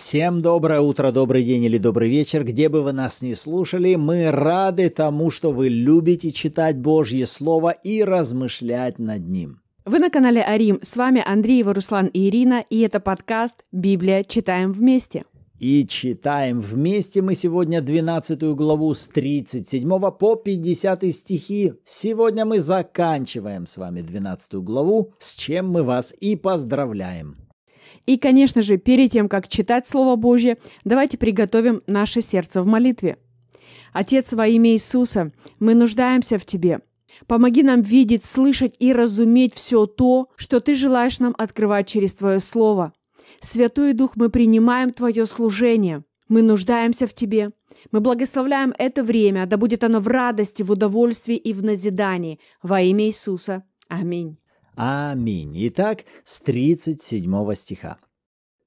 Всем доброе утро, добрый день или добрый вечер, где бы вы нас ни слушали. Мы рады тому, что вы любите читать Божье Слово и размышлять над ним. Вы на канале Арим. С вами Андреева, Руслан и Ирина, и это подкаст «Библия. Читаем вместе». И читаем вместе мы сегодня 12 главу с 37 по 50 стихи. Сегодня мы заканчиваем с вами 12 главу, с чем мы вас и поздравляем. И, конечно же, перед тем, как читать Слово Божье, давайте приготовим наше сердце в молитве. Отец во имя Иисуса, мы нуждаемся в Тебе. Помоги нам видеть, слышать и разуметь все то, что Ты желаешь нам открывать через Твое Слово. Святой Дух, мы принимаем Твое служение. Мы нуждаемся в Тебе. Мы благословляем это время, да будет оно в радости, в удовольствии и в назидании. Во имя Иисуса. Аминь. Аминь. Итак, с 37 стиха.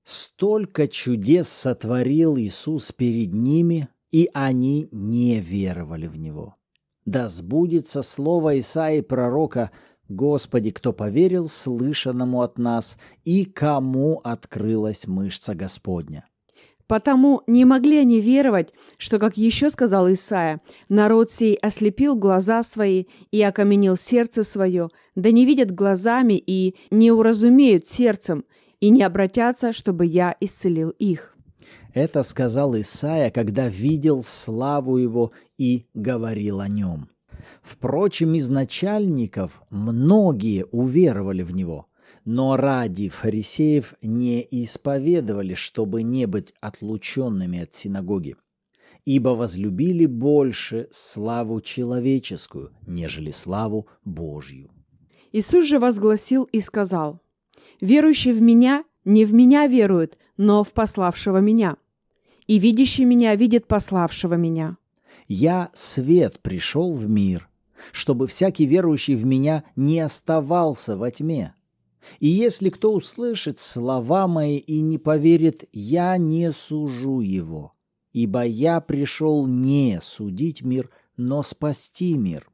«Столько чудес сотворил Иисус перед ними, и они не веровали в Него. Да сбудется слово Исаи пророка, «Господи, кто поверил слышанному от нас, и кому открылась мышца Господня». Потому не могли они веровать, что, как еще сказал Исаия, народ сей ослепил глаза свои и окаменил сердце свое, да не видят глазами и не уразумеют сердцем, и не обратятся, чтобы я исцелил их». Это сказал Исаия, когда видел славу его и говорил о нем. Впрочем, из начальников многие уверовали в него – но ради фарисеев не исповедовали, чтобы не быть отлученными от синагоги, ибо возлюбили больше славу человеческую, нежели славу Божью. Иисус же возгласил и сказал, «Верующий в Меня не в Меня верует, но в пославшего Меня, и видящий Меня видит пославшего Меня». «Я свет пришел в мир, чтобы всякий верующий в Меня не оставался во тьме». И если кто услышит слова мои и не поверит, я не сужу его, ибо я пришел не судить мир, но спасти мир.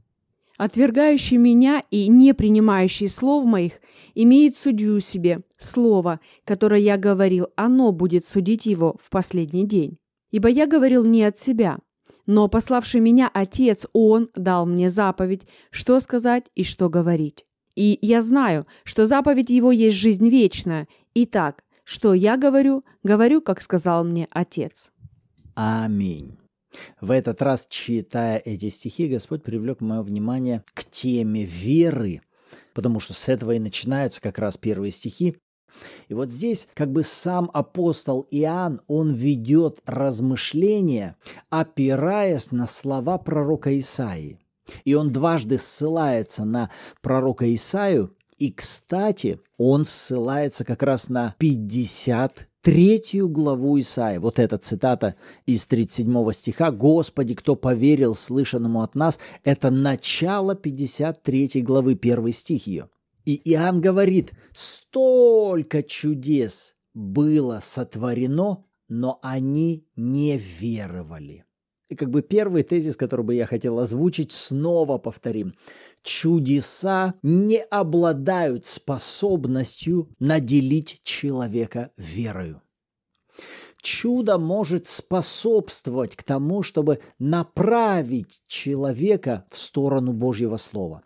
Отвергающий меня и не принимающий слов моих имеет судью себе, слово, которое я говорил, оно будет судить его в последний день. Ибо я говорил не от себя, но пославший меня Отец, Он дал мне заповедь, что сказать и что говорить. И я знаю, что заповедь его есть жизнь вечная. Итак, что я говорю, говорю, как сказал мне Отец. Аминь. В этот раз, читая эти стихи, Господь привлек мое внимание к теме веры, потому что с этого и начинаются как раз первые стихи. И вот здесь как бы сам апостол Иоанн, он ведет размышления, опираясь на слова пророка Исаии – и он дважды ссылается на пророка Исаию, и, кстати, он ссылается как раз на 50 третью главу Исаи. Вот эта цитата из 37 стиха «Господи, кто поверил слышанному от нас» – это начало 53 главы, первый стих ее. И Иоанн говорит, столько чудес было сотворено, но они не веровали. И как бы первый тезис, который бы я хотел озвучить, снова повторим. Чудеса не обладают способностью наделить человека верою. Чудо может способствовать к тому, чтобы направить человека в сторону Божьего Слова.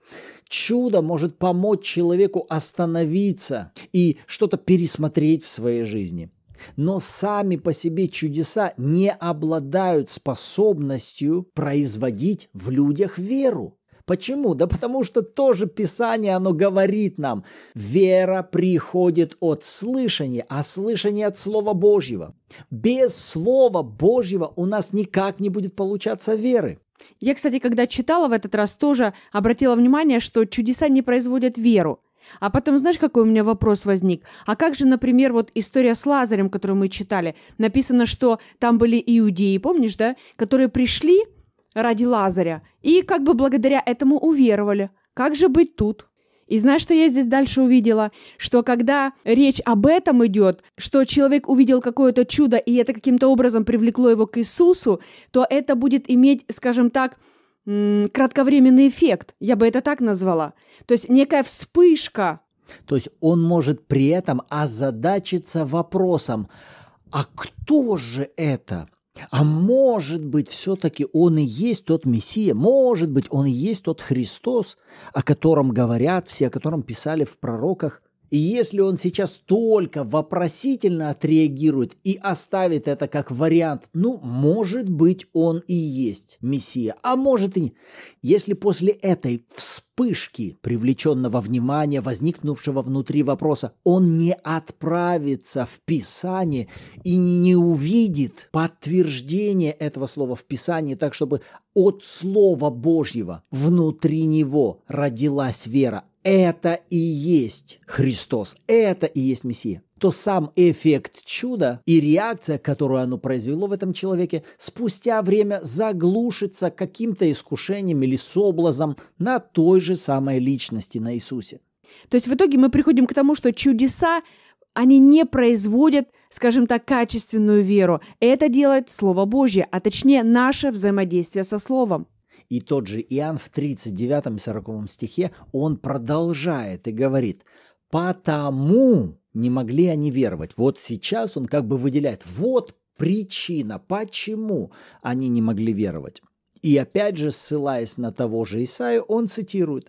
Чудо может помочь человеку остановиться и что-то пересмотреть в своей жизни – но сами по себе чудеса не обладают способностью производить в людях веру. Почему? Да потому что тоже Писание, оно говорит нам, вера приходит от слышания, а слышание от Слова Божьего. Без Слова Божьего у нас никак не будет получаться веры. Я, кстати, когда читала в этот раз, тоже обратила внимание, что чудеса не производят веру. А потом, знаешь, какой у меня вопрос возник? А как же, например, вот история с Лазарем, которую мы читали? Написано, что там были иудеи, помнишь, да? Которые пришли ради Лазаря и как бы благодаря этому уверовали. Как же быть тут? И знаешь, что я здесь дальше увидела? Что когда речь об этом идет, что человек увидел какое-то чудо, и это каким-то образом привлекло его к Иисусу, то это будет иметь, скажем так, кратковременный эффект, я бы это так назвала. То есть некая вспышка. То есть он может при этом озадачиться вопросом, а кто же это? А может быть, все-таки он и есть тот Мессия, может быть, он и есть тот Христос, о котором говорят все, о котором писали в пророках – и если он сейчас только вопросительно отреагирует и оставит это как вариант, ну, может быть, он и есть Мессия, а может и нет. Если после этой вспомнить, вспышки привлеченного внимания, возникнувшего внутри вопроса. Он не отправится в Писание и не увидит подтверждение этого слова в Писании так, чтобы от Слова Божьего внутри него родилась вера. Это и есть Христос, это и есть Мессия то сам эффект чуда и реакция, которую оно произвело в этом человеке, спустя время заглушится каким-то искушением или соблазом на той же самой личности, на Иисусе. То есть в итоге мы приходим к тому, что чудеса, они не производят, скажем так, качественную веру. Это делает Слово Божье, а точнее наше взаимодействие со Словом. И тот же Иоанн в 39 и 40 стихе, он продолжает и говорит, «Потому не могли они веровать. Вот сейчас он как бы выделяет, вот причина, почему они не могли веровать. И опять же, ссылаясь на того же Исаию, он цитирует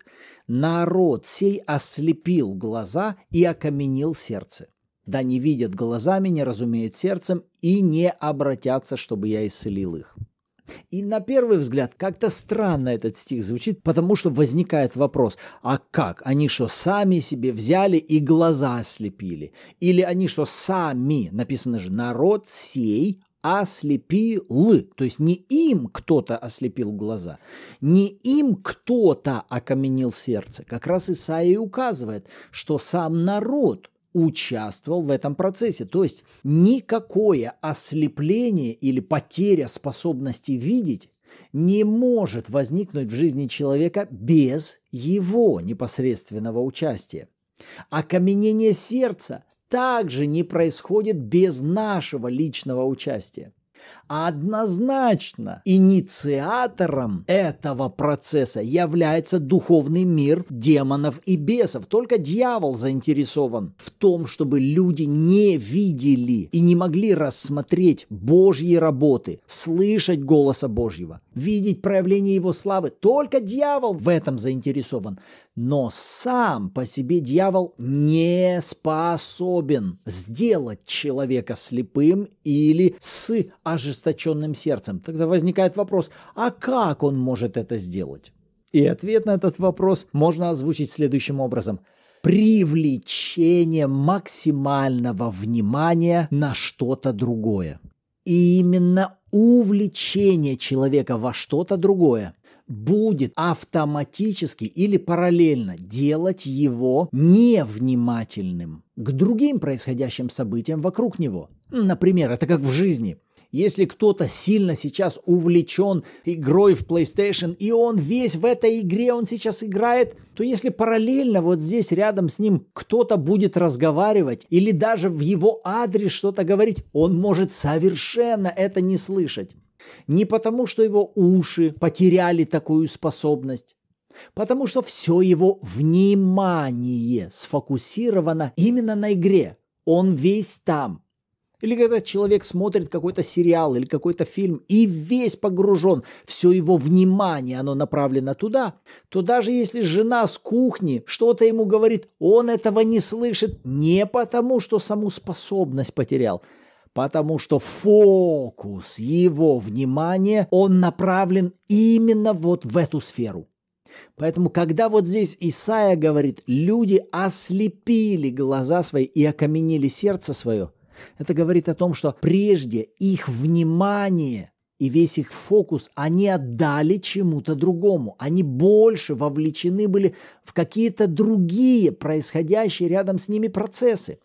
«Народ сей ослепил глаза и окаменил сердце, да не видят глазами, не разумеют сердцем и не обратятся, чтобы я исцелил их». И на первый взгляд как-то странно этот стих звучит, потому что возникает вопрос, а как? Они что, сами себе взяли и глаза ослепили? Или они что, сами, написано же, народ сей ослепил, то есть не им кто-то ослепил глаза, не им кто-то окаменил сердце. Как раз Исаия указывает, что сам народ – участвовал в этом процессе. То есть никакое ослепление или потеря способности видеть не может возникнуть в жизни человека без его непосредственного участия. Окаменение сердца также не происходит без нашего личного участия однозначно инициатором этого процесса является духовный мир демонов и бесов. Только дьявол заинтересован в том, чтобы люди не видели и не могли рассмотреть Божьи работы, слышать голоса Божьего, видеть проявление Его славы. Только дьявол в этом заинтересован но сам по себе дьявол не способен сделать человека слепым или с ожесточенным сердцем. Тогда возникает вопрос, а как он может это сделать? И ответ на этот вопрос можно озвучить следующим образом. Привлечение максимального внимания на что-то другое. И именно увлечение человека во что-то другое будет автоматически или параллельно делать его невнимательным к другим происходящим событиям вокруг него. Например, это как в жизни. Если кто-то сильно сейчас увлечен игрой в PlayStation, и он весь в этой игре, он сейчас играет, то если параллельно вот здесь рядом с ним кто-то будет разговаривать или даже в его адрес что-то говорить, он может совершенно это не слышать. Не потому, что его уши потеряли такую способность, потому что все его внимание сфокусировано именно на игре. Он весь там. Или когда человек смотрит какой-то сериал или какой-то фильм и весь погружен, все его внимание, оно направлено туда, то даже если жена с кухни что-то ему говорит, он этого не слышит не потому, что саму способность потерял – потому что фокус его внимания, он направлен именно вот в эту сферу. Поэтому, когда вот здесь Исаия говорит, люди ослепили глаза свои и окаменели сердце свое, это говорит о том, что прежде их внимание и весь их фокус они отдали чему-то другому. Они больше вовлечены были в какие-то другие происходящие рядом с ними процессы.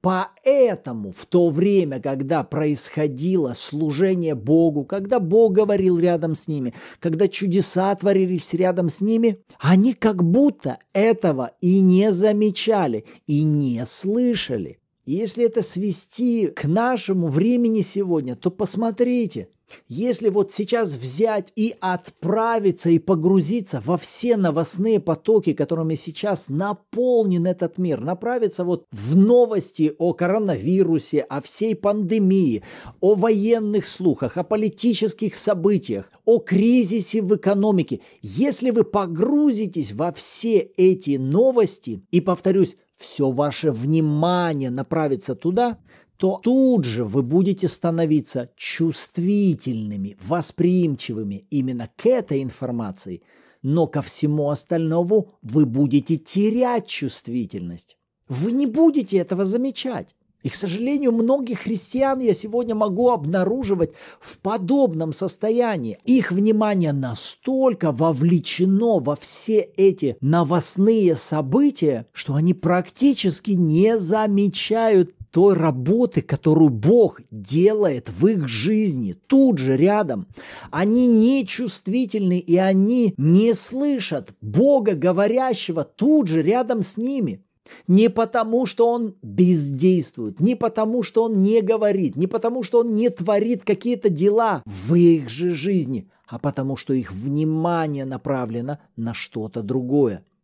Поэтому в то время, когда происходило служение Богу, когда Бог говорил рядом с ними, когда чудеса творились рядом с ними, они как будто этого и не замечали, и не слышали. если это свести к нашему времени сегодня, то посмотрите, если вот сейчас взять и отправиться и погрузиться во все новостные потоки, которыми сейчас наполнен этот мир, направиться вот в новости о коронавирусе, о всей пандемии, о военных слухах, о политических событиях, о кризисе в экономике, если вы погрузитесь во все эти новости и, повторюсь, все ваше внимание направится туда, то тут же вы будете становиться чувствительными, восприимчивыми именно к этой информации, но ко всему остальному вы будете терять чувствительность. Вы не будете этого замечать. И, к сожалению, многих христиан я сегодня могу обнаруживать в подобном состоянии. Их внимание настолько вовлечено во все эти новостные события, что они практически не замечают той работы, которую Бог делает в их жизни, тут же рядом. Они не чувствительны и они не слышат Бога, говорящего тут же рядом с ними. Не потому, что он бездействует, не потому, что он не говорит, не потому, что он не творит какие-то дела в их же жизни, а потому, что их внимание направлено на что-то другое –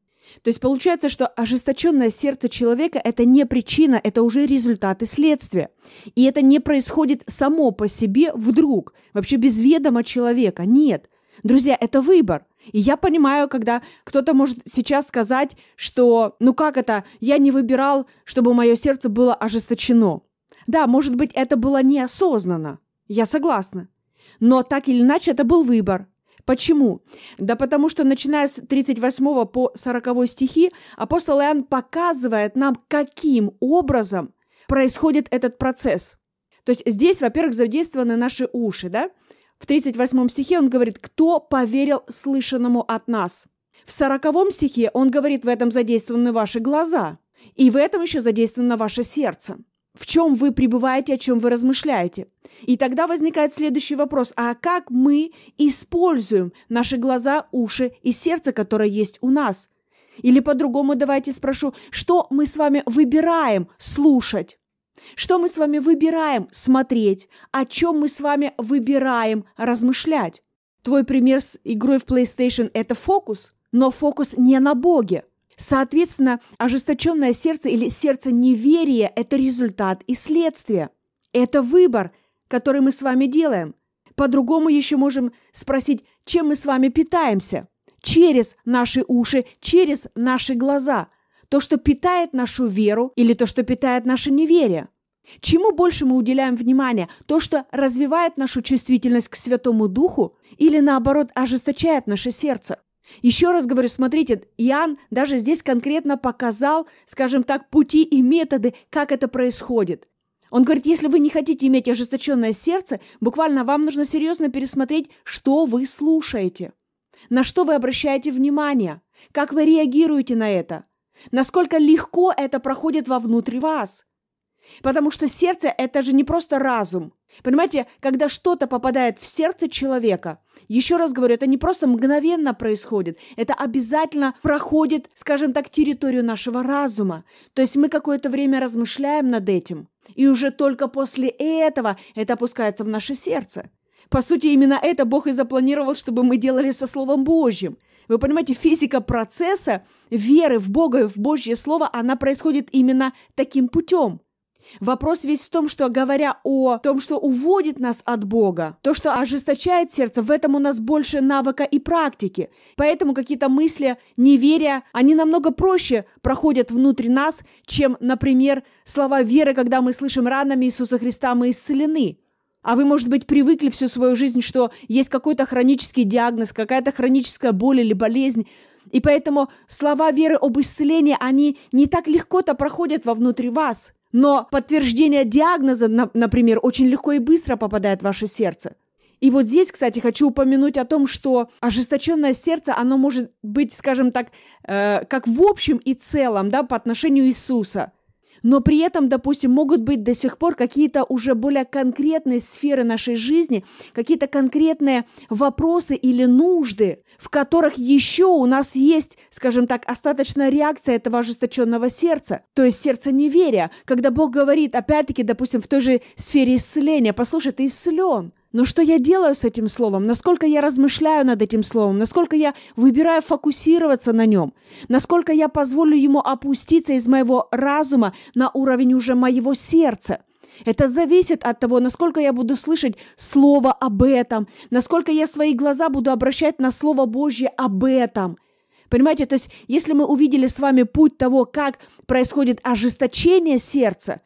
то есть получается, что ожесточенное сердце человека – это не причина, это уже результаты следствия. И это не происходит само по себе вдруг, вообще без ведома человека. Нет. Друзья, это выбор. И я понимаю, когда кто-то может сейчас сказать, что ну как это, я не выбирал, чтобы мое сердце было ожесточено. Да, может быть, это было неосознанно. Я согласна. Но так или иначе, это был выбор. Почему? Да потому что, начиная с 38 по 40 стихи, апостол Иоанн показывает нам, каким образом происходит этот процесс. То есть здесь, во-первых, задействованы наши уши, да? В 38 стихе он говорит, кто поверил слышанному от нас. В 40 стихе он говорит, в этом задействованы ваши глаза, и в этом еще задействовано ваше сердце в чем вы пребываете, о чем вы размышляете. И тогда возникает следующий вопрос, а как мы используем наши глаза, уши и сердце, которое есть у нас? Или по-другому давайте спрошу, что мы с вами выбираем слушать? Что мы с вами выбираем смотреть? О чем мы с вами выбираем размышлять? Твой пример с игрой в PlayStation – это фокус, но фокус не на Боге – Соответственно, ожесточенное сердце или сердце неверия – это результат и следствие. Это выбор, который мы с вами делаем. По-другому еще можем спросить, чем мы с вами питаемся? Через наши уши, через наши глаза. То, что питает нашу веру или то, что питает наше неверие. Чему больше мы уделяем внимания? То, что развивает нашу чувствительность к Святому Духу или наоборот ожесточает наше сердце? Еще раз говорю, смотрите, Иоанн даже здесь конкретно показал, скажем так, пути и методы, как это происходит. Он говорит, если вы не хотите иметь ожесточенное сердце, буквально вам нужно серьезно пересмотреть, что вы слушаете, на что вы обращаете внимание, как вы реагируете на это, насколько легко это проходит вовнутрь вас. Потому что сердце – это же не просто разум – Понимаете, когда что-то попадает в сердце человека, еще раз говорю, это не просто мгновенно происходит, это обязательно проходит, скажем так, территорию нашего разума. То есть мы какое-то время размышляем над этим, и уже только после этого это опускается в наше сердце. По сути, именно это Бог и запланировал, чтобы мы делали со Словом Божьим. Вы понимаете, физика процесса веры в Бога и в Божье Слово, она происходит именно таким путем – Вопрос весь в том, что говоря о том, что уводит нас от Бога, то, что ожесточает сердце, в этом у нас больше навыка и практики. Поэтому какие-то мысли, неверия, они намного проще проходят внутри нас, чем, например, слова веры, когда мы слышим ранами Иисуса Христа, мы исцелены. А вы, может быть, привыкли всю свою жизнь, что есть какой-то хронический диагноз, какая-то хроническая боль или болезнь, и поэтому слова веры об исцелении, они не так легко-то проходят во вовнутрь вас – но подтверждение диагноза, например, очень легко и быстро попадает в ваше сердце. И вот здесь, кстати, хочу упомянуть о том, что ожесточенное сердце, оно может быть, скажем так, э, как в общем и целом, да, по отношению Иисуса – но при этом, допустим, могут быть до сих пор какие-то уже более конкретные сферы нашей жизни, какие-то конкретные вопросы или нужды, в которых еще у нас есть, скажем так, остаточная реакция этого ожесточенного сердца, то есть сердце неверия, когда Бог говорит, опять-таки, допустим, в той же сфере исцеления, послушай, ты исцелен, но что я делаю с этим словом? Насколько я размышляю над этим словом? Насколько я выбираю фокусироваться на нем? Насколько я позволю ему опуститься из моего разума на уровень уже моего сердца? Это зависит от того, насколько я буду слышать слово об этом, насколько я свои глаза буду обращать на Слово Божье об этом. Понимаете, то есть если мы увидели с вами путь того, как происходит ожесточение сердца,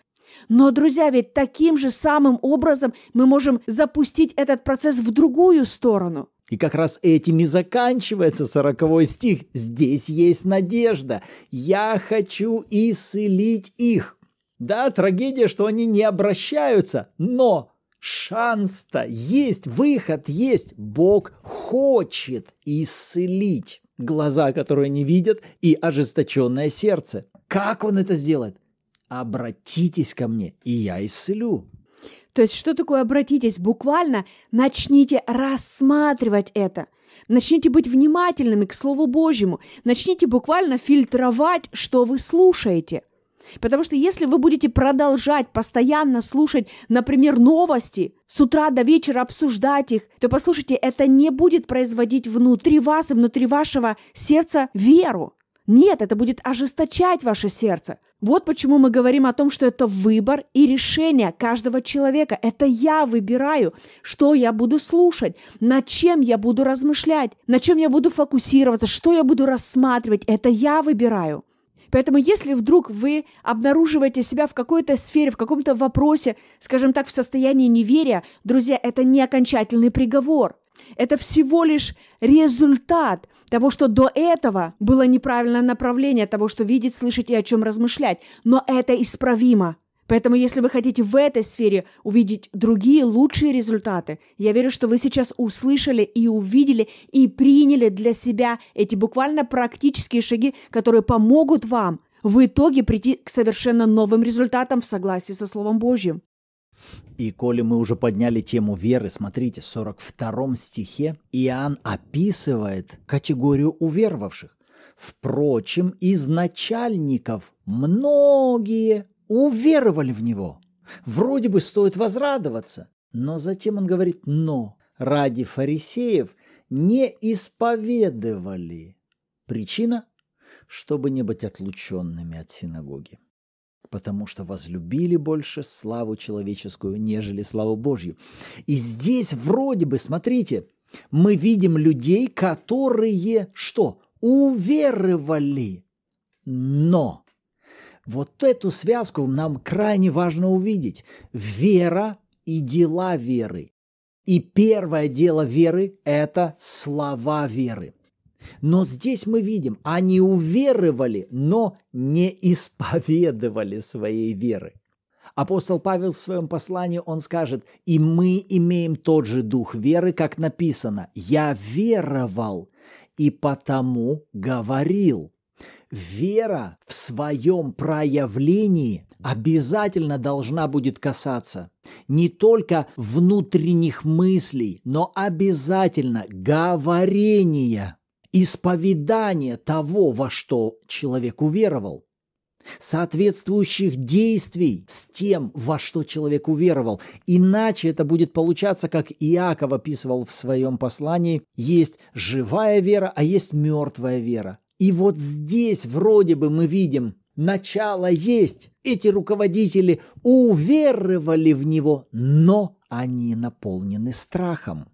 но, друзья, ведь таким же самым образом мы можем запустить этот процесс в другую сторону. И как раз этим и заканчивается сороковой стих. Здесь есть надежда. Я хочу исцелить их. Да, трагедия, что они не обращаются, но шанс-то есть, выход есть. Бог хочет исцелить глаза, которые не видят, и ожесточенное сердце. Как он это сделает? обратитесь ко мне, и я исцелю. То есть что такое обратитесь? Буквально начните рассматривать это. Начните быть внимательными к Слову Божьему. Начните буквально фильтровать, что вы слушаете. Потому что если вы будете продолжать постоянно слушать, например, новости, с утра до вечера обсуждать их, то послушайте, это не будет производить внутри вас и внутри вашего сердца веру. Нет, это будет ожесточать ваше сердце. Вот почему мы говорим о том, что это выбор и решение каждого человека. Это я выбираю, что я буду слушать, над чем я буду размышлять, на чем я буду фокусироваться, что я буду рассматривать. Это я выбираю. Поэтому если вдруг вы обнаруживаете себя в какой-то сфере, в каком-то вопросе, скажем так, в состоянии неверия, друзья, это не окончательный приговор. Это всего лишь результат того, что до этого было неправильное направление того, что видеть, слышать и о чем размышлять. Но это исправимо. Поэтому, если вы хотите в этой сфере увидеть другие лучшие результаты, я верю, что вы сейчас услышали и увидели и приняли для себя эти буквально практические шаги, которые помогут вам в итоге прийти к совершенно новым результатам в согласии со Словом Божьим. И коли мы уже подняли тему веры, смотрите, в 42 стихе Иоанн описывает категорию уверовавших. Впрочем, из начальников многие уверовали в него. Вроде бы стоит возрадоваться, но затем он говорит «но» ради фарисеев не исповедовали. Причина – чтобы не быть отлученными от синагоги потому что возлюбили больше славу человеческую, нежели славу Божью. И здесь вроде бы, смотрите, мы видим людей, которые что? Уверовали. Но вот эту связку нам крайне важно увидеть. Вера и дела веры. И первое дело веры – это слова веры. Но здесь мы видим, они уверовали, но не исповедовали своей веры. Апостол Павел в своем послании, он скажет, «И мы имеем тот же дух веры, как написано, «Я веровал, и потому говорил». Вера в своем проявлении обязательно должна будет касаться не только внутренних мыслей, но обязательно говорения исповедание того, во что человек уверовал, соответствующих действий с тем, во что человек уверовал. Иначе это будет получаться, как Иаков описывал в своем послании, есть живая вера, а есть мертвая вера. И вот здесь вроде бы мы видим, начало есть, эти руководители уверовали в него, но они наполнены страхом.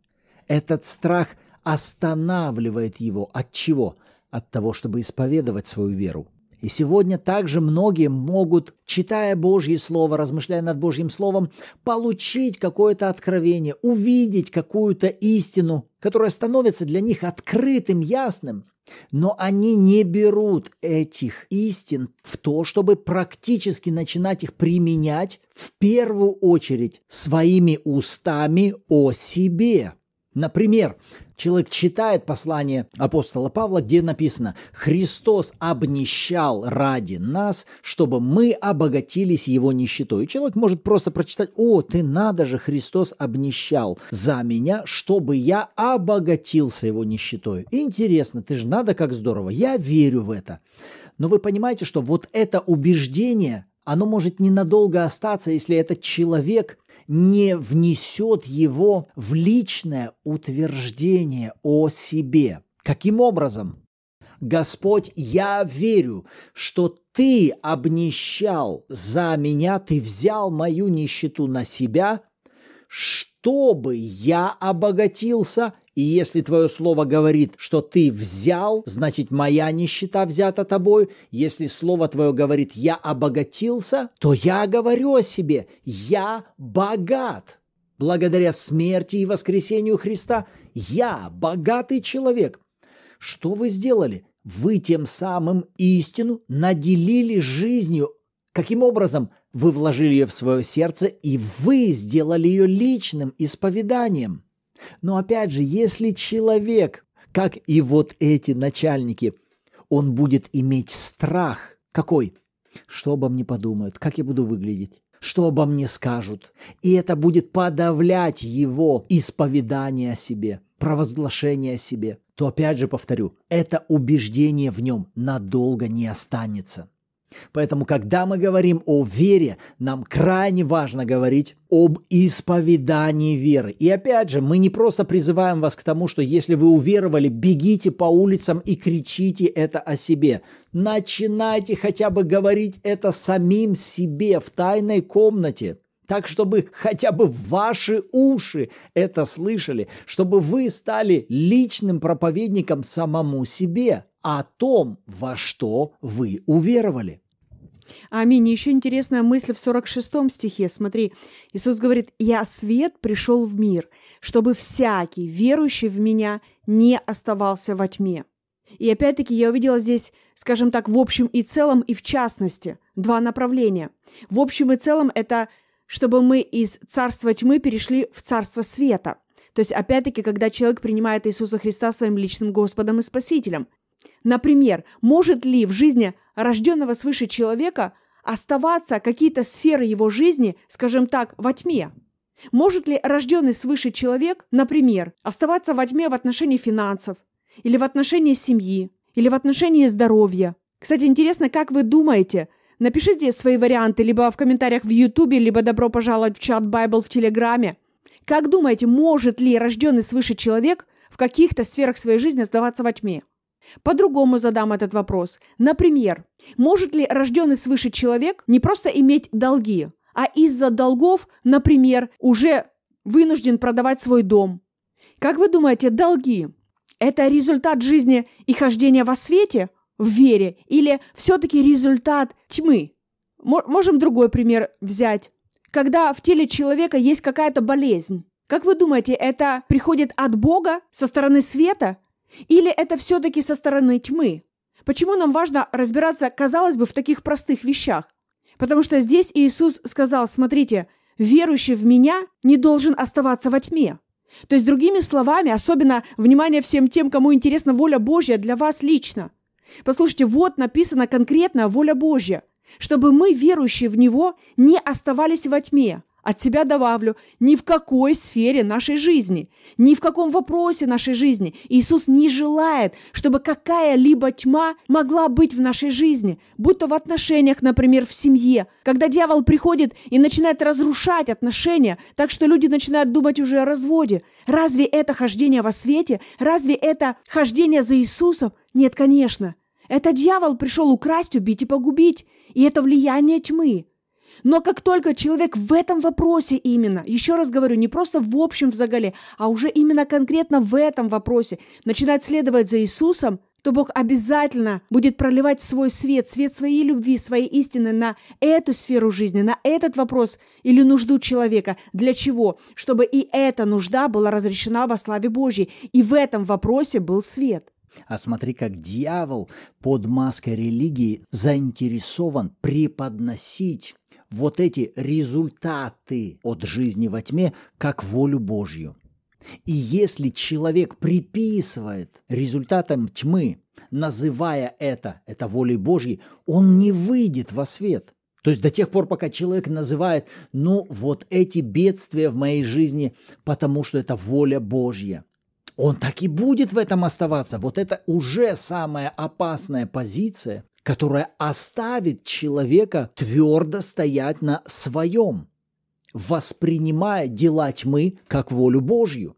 Этот страх останавливает его от чего? От того, чтобы исповедовать свою веру. И сегодня также многие могут, читая Божье Слово, размышляя над Божьим Словом, получить какое-то откровение, увидеть какую-то истину, которая становится для них открытым, ясным. Но они не берут этих истин в то, чтобы практически начинать их применять в первую очередь своими устами о себе. Например, человек читает послание апостола Павла, где написано «Христос обнищал ради нас, чтобы мы обогатились его нищетой». И человек может просто прочитать «О, ты надо же, Христос обнищал за меня, чтобы я обогатился его нищетой». Интересно, ты же надо, как здорово. Я верю в это. Но вы понимаете, что вот это убеждение, оно может ненадолго остаться, если этот человек не внесет его в личное утверждение о себе. Каким образом? Господь, я верю, что Ты обнищал за меня, Ты взял мою нищету на себя, чтобы я обогатился и если твое слово говорит, что ты взял, значит, моя нищета взята тобой. Если слово твое говорит, я обогатился, то я говорю о себе, я богат. Благодаря смерти и воскресению Христа я богатый человек. Что вы сделали? Вы тем самым истину наделили жизнью. Каким образом? Вы вложили ее в свое сердце, и вы сделали ее личным исповеданием. Но опять же, если человек, как и вот эти начальники, он будет иметь страх, какой? Что обо мне подумают, как я буду выглядеть, что обо мне скажут. И это будет подавлять его исповедание о себе, провозглашение о себе. То опять же повторю, это убеждение в нем надолго не останется. Поэтому, когда мы говорим о вере, нам крайне важно говорить об исповедании веры. И опять же, мы не просто призываем вас к тому, что если вы уверовали, бегите по улицам и кричите это о себе. Начинайте хотя бы говорить это самим себе в тайной комнате – так, чтобы хотя бы ваши уши это слышали, чтобы вы стали личным проповедником самому себе о том, во что вы уверовали. Аминь. Еще интересная мысль в 46 стихе. Смотри, Иисус говорит, «Я свет пришел в мир, чтобы всякий, верующий в Меня, не оставался во тьме». И опять-таки я увидела здесь, скажем так, в общем и целом и в частности два направления. В общем и целом это чтобы мы из царства тьмы перешли в царство света. То есть, опять-таки, когда человек принимает Иисуса Христа своим личным Господом и Спасителем. Например, может ли в жизни рожденного свыше человека оставаться какие-то сферы его жизни, скажем так, во тьме? Может ли рожденный свыше человек, например, оставаться во тьме в отношении финансов, или в отношении семьи, или в отношении здоровья? Кстати, интересно, как вы думаете, Напишите свои варианты либо в комментариях в Ютубе, либо добро пожаловать в чат Bible в Телеграме. Как думаете, может ли рожденный свыше человек в каких-то сферах своей жизни оставаться во тьме? По-другому задам этот вопрос. Например, может ли рожденный свыше человек не просто иметь долги, а из-за долгов, например, уже вынужден продавать свой дом? Как вы думаете, долги – это результат жизни и хождения во свете, в вере, или все-таки результат тьмы? Можем другой пример взять. Когда в теле человека есть какая-то болезнь, как вы думаете, это приходит от Бога со стороны света или это все-таки со стороны тьмы? Почему нам важно разбираться, казалось бы, в таких простых вещах? Потому что здесь Иисус сказал, смотрите, верующий в меня не должен оставаться во тьме. То есть, другими словами, особенно внимание всем тем, кому интересна воля Божья для вас лично. Послушайте, вот написано конкретно воля Божья, чтобы мы, верующие в Него, не оставались во тьме, от себя добавлю, ни в какой сфере нашей жизни, ни в каком вопросе нашей жизни Иисус не желает, чтобы какая-либо тьма могла быть в нашей жизни, будто в отношениях, например, в семье, когда дьявол приходит и начинает разрушать отношения, так что люди начинают думать уже о разводе. Разве это хождение во свете? Разве это хождение за Иисусом? Нет, конечно. Это дьявол пришел украсть, убить и погубить. И это влияние тьмы. Но как только человек в этом вопросе именно, еще раз говорю, не просто в общем в загале, а уже именно конкретно в этом вопросе начинает следовать за Иисусом, то Бог обязательно будет проливать свой свет, свет своей любви, своей истины на эту сферу жизни, на этот вопрос или нужду человека. Для чего? Чтобы и эта нужда была разрешена во славе Божьей. И в этом вопросе был свет. А смотри, как дьявол под маской религии заинтересован преподносить вот эти результаты от жизни во тьме как волю Божью. И если человек приписывает результатам тьмы, называя это, это волей Божьей, он не выйдет во свет. То есть до тех пор, пока человек называет, ну вот эти бедствия в моей жизни, потому что это воля Божья. Он так и будет в этом оставаться. Вот это уже самая опасная позиция, которая оставит человека твердо стоять на своем, воспринимая дела тьмы как волю Божью.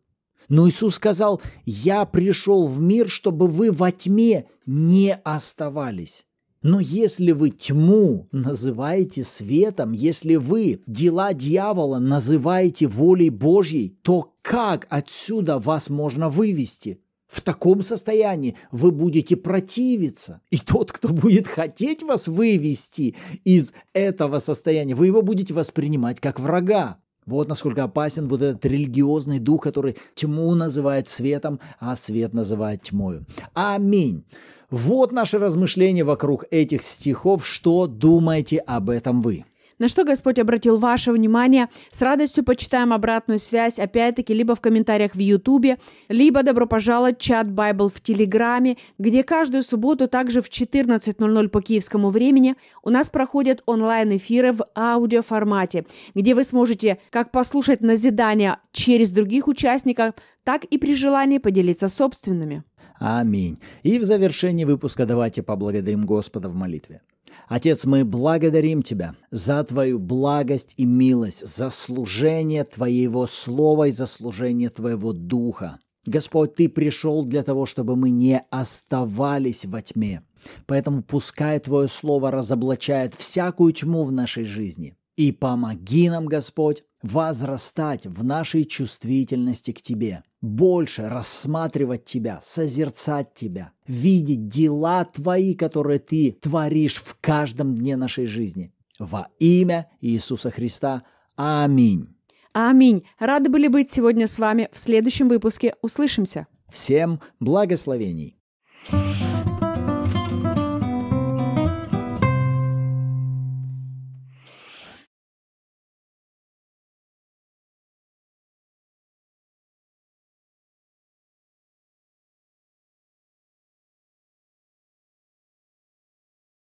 Но Иисус сказал, «Я пришел в мир, чтобы вы во тьме не оставались». Но если вы тьму называете светом, если вы дела дьявола называете волей Божьей, то как отсюда вас можно вывести? В таком состоянии вы будете противиться. И тот, кто будет хотеть вас вывести из этого состояния, вы его будете воспринимать как врага. Вот насколько опасен вот этот религиозный дух, который тьму называет светом, а свет называет тьмою. Аминь. Вот наши размышления вокруг этих стихов. Что думаете об этом вы? На что Господь обратил ваше внимание? С радостью почитаем обратную связь, опять-таки, либо в комментариях в Ютубе, либо добро пожаловать в чат Bible в Телеграме, где каждую субботу также в 14.00 по киевскому времени у нас проходят онлайн-эфиры в аудиоформате, где вы сможете как послушать назидания через других участников, так и при желании поделиться собственными. Аминь. И в завершении выпуска давайте поблагодарим Господа в молитве. Отец, мы благодарим Тебя за Твою благость и милость, за служение Твоего Слова и за служение Твоего Духа. Господь, Ты пришел для того, чтобы мы не оставались во тьме. Поэтому пускай Твое Слово разоблачает всякую тьму в нашей жизни. И помоги нам, Господь, возрастать в нашей чувствительности к Тебе, больше рассматривать Тебя, созерцать Тебя, видеть дела Твои, которые Ты творишь в каждом дне нашей жизни. Во имя Иисуса Христа. Аминь. Аминь. Рады были быть сегодня с вами в следующем выпуске. Услышимся. Всем благословений.